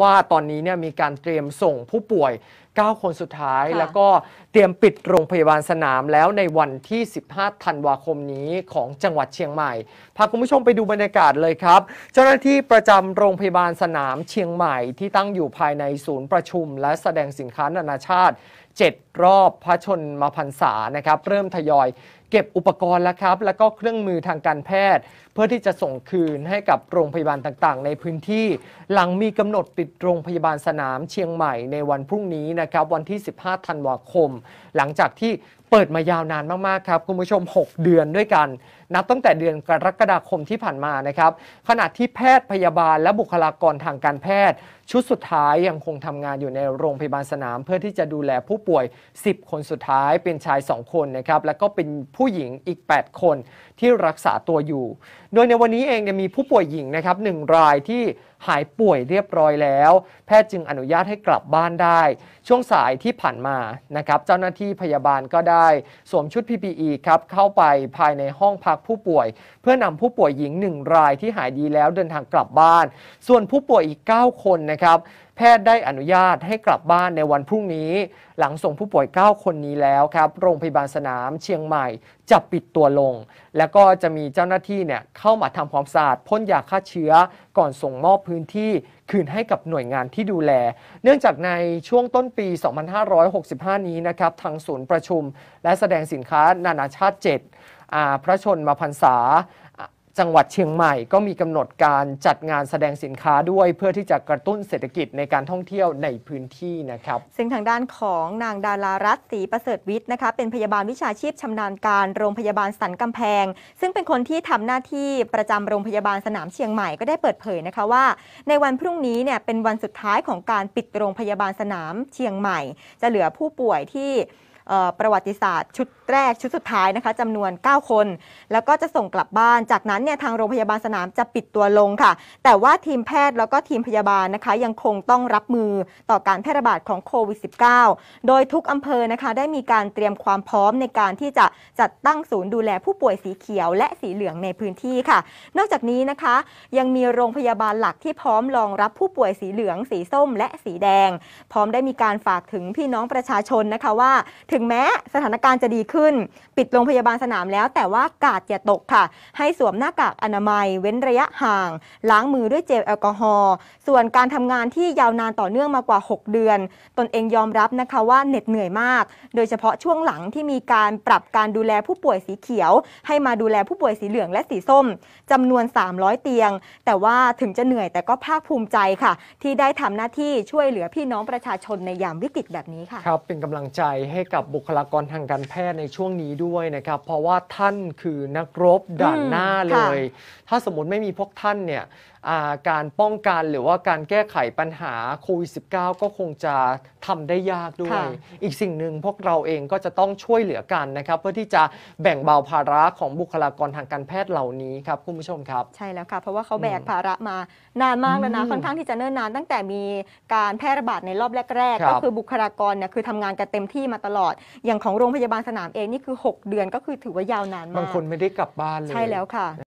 ว่าตอนนี้เนี่ยมีการเตรียมส่งผู้ป่วย9 คนสุดท้ายแล้วก็เตรียมปิดโรงพยาบาลสนามแล้วในวันที่ 15 ธันวาคมนี้ของจังหวัดเชียงใหม่ พาคุณผู้ชมไปดูบรรยากาศเลยครับ เจ้าหน้าที่ประจำโรงพยาบาลสนามเชียงใหม่ที่ตั้งอยู่ภายในศูนย์ประชุมและแสดงสินค้านานาชาติ 7 รอบพระชนมพรรษานะครับเริ่มทยอยเก็บอุปกรณ์แล้วครับแล้วก็เครื่องมือทางการแพทย์ เพื่อที่จะส่งคืนให้กับโรงพยาบาลต่างๆ ในพื้นที่หลังมีกำหนดปิดโรงพยาบาลสนาม เชียงใหม่ในวันพรุ่งนี้นะครับวันที่ 15 ธันวาคม หลังจากที่เปิดมายาวนานมากๆครับคุณผู้ชม 6 เดือนด้วยกัน นับตั้งแต่เดือนกรกฎาคมที่ผ่านมานะครับขณะที่แพทย์พยาบาลและบุคลากรทางการแพทย์ชุดสุดท้ายยังคงทำงานอยู่ในโรงพยาบาลสนาม เพื่อที่จะดูแลผู้ป่วย 10 คนสุดท้ายเป็นชาย 2 คนนะครับแล้วก็เป็นผู้หญิงอีก 8 คนที่รักษาตัวอยู่ โดยในวันนี้เองมีผู้ป่วยหญิงนะครับหนึ่งรายที่หายป่วยเรียบร้อยแล้ว แพทย์จึงอนุญาตให้กลับบ้านได้ช่วงสายที่ผ่านมานะครับเจ้าหน้าที่พยาบาลก็ได้ได้สวมชุด PPE ครับ เข้าไปภายในห้องพักผู้ป่วย เพื่อนำผู้ป่วยหญิง 1 รายที่หายดีแล้วเดินทางกลับบ้าน ส่วนผู้ป่วยอีก 9 คนนะครับแพทย์ได้อนุญาตให้กลับบ้านในวันพรุ่งนี้หลังส่งผู้ป่วย 9 คนนี้แล้วครับ โรงพยาบาลสนามเชียงใหม่จะปิดตัวลง แล้วก็จะมีเจ้าหน้าที่เนี่ยเข้ามาทำความสะอาดพ่นยาฆ่าเชื้อก่อนส่งมอบพื้นที่คืนให้กับหน่วยงานที่ดูแล เนื่องจากในช่วงต้นปี 2565 นี้นะครับ ทางศูนย์ประชุมและแสดงสินค้านานาชาติ7พระชนมพรรษาจังหวัดเชียงใหม่ก็มีกำหนดการจัดงานแสดงสินค้าด้วยเพื่อที่จะกระตุ้นเศรษฐกิจในการท่องเที่ยวในพื้นที่นะครับ ซึ่งทางด้านของนางดารารัตน์ศรีประเสริฐวิทย์นะคะเป็นพยาบาลวิชาชีพชำนาญการ โรงพยาบาลสันกำแพง ซึ่งเป็นคนที่ทำหน้าที่ประจำโรงพยาบาลสนามเชียงใหม่ก็ได้เปิดเผยนะคะว่า ในวันพรุ่งนี้เนี่ยเป็นวันสุดท้ายของการปิดโรงพยาบาลสนามเชียงใหม่จะเหลือผู้ป่วยที่ประวัติศาสตร์ ชุดแรกชุดสุดท้ายนะคะจำนวน 9 คน แล้วก็จะส่งกลับบ้านจากนั้นเนี่ยทางโรงพยาบาลสนามจะปิดตัวลงค่ะ แต่ว่าทีมแพทย์แล้วก็ทีมพยาบาลนะคะ ยังคงต้องรับมือต่อการแพร่ระบาดของโควิด -19 โดยทุกอำเภอนะคะได้มีการเตรียมความพร้อมในการที่จะจัดตั้งศูนย์ดูแลผู้ป่วยสีเขียวและสีเหลืองในพื้นที่ค่ะ นอกจากนี้นะคะยังมีโรงพยาบาลหลักที่พร้อมรองรับผู้ป่วยสีเหลือง สีส้ม และสีแดง พร้อมได้มีการฝากถึงพี่น้องประชาชนนะคะว่าถถึงแม้สถานการณ์จะดีขึ้น ปิดโรงพยาบาลสนามแล้ว แต่ว่ากาดอย่าตกค่ะ ให้สวมหน้ากากอนามัยเว้นระยะห่าง ล้างมือด้วยเจลแอลกอฮอล์ส่วนการทำงานที่ยาวนานต่อเนื่องมากว่า 6 เดือน ตนเองยอมรับนะคะว่าเหน็ดเหนื่อยมาก โดยเฉพาะช่วงหลังที่มีการปรับการดูแลผู้ป่วยสีเขียว ให้มาดูแลผู้ป่วยสีเหลืองและสีส้มจำนวน 300 เตียง แต่ว่าถึงจะเหนื่อยแต่ก็ภาคภูมิใจค่ะ ที่ได้ทำหน้าที่ช่วยเหลือพี่น้องประชาชนในยามวิกฤตแบบนี้ค่ะครับเป็นกำลังใจให้กับบุคลากรทางการแพทย์ในช่วงนี้ด้วยนะครับเพราะว่าท่านคือนักรบด่านหน้าเลย ถ้าสมมติไม่มีพวกท่านเนี่ยการป้องกันหรือว่าการแก้ไขปัญหาโควิด -19 ก็คงจะทำได้ยากด้วย อีกสิ่งหนึ่งพวกเราเองก็จะต้องช่วยเหลือกันนะครับ เพื่อที่จะแบ่งเบาภาระของบุคลากรทางการแพทย์เหล่านี้ครับคุณผู้ชมครับใช่แล้วค่ะเพราะว่าเขาแบกภาระมานานมากแล้วนะค่อนข้างที่จะเนิ่นนานตั้งแต่มีการแพร่ระบาดในรอบแรก ๆ ก็คือบุคลากรเนี่ยคือทำงานกันเต็มที่มาตลอดอย่างของโรงพยาบาลสนามเองนี่คือ 6 เดือนก็คือถือว่ายาวนานมากบางคนไม่ได้กลับบ้านเลย ใช่แล้วค่ะ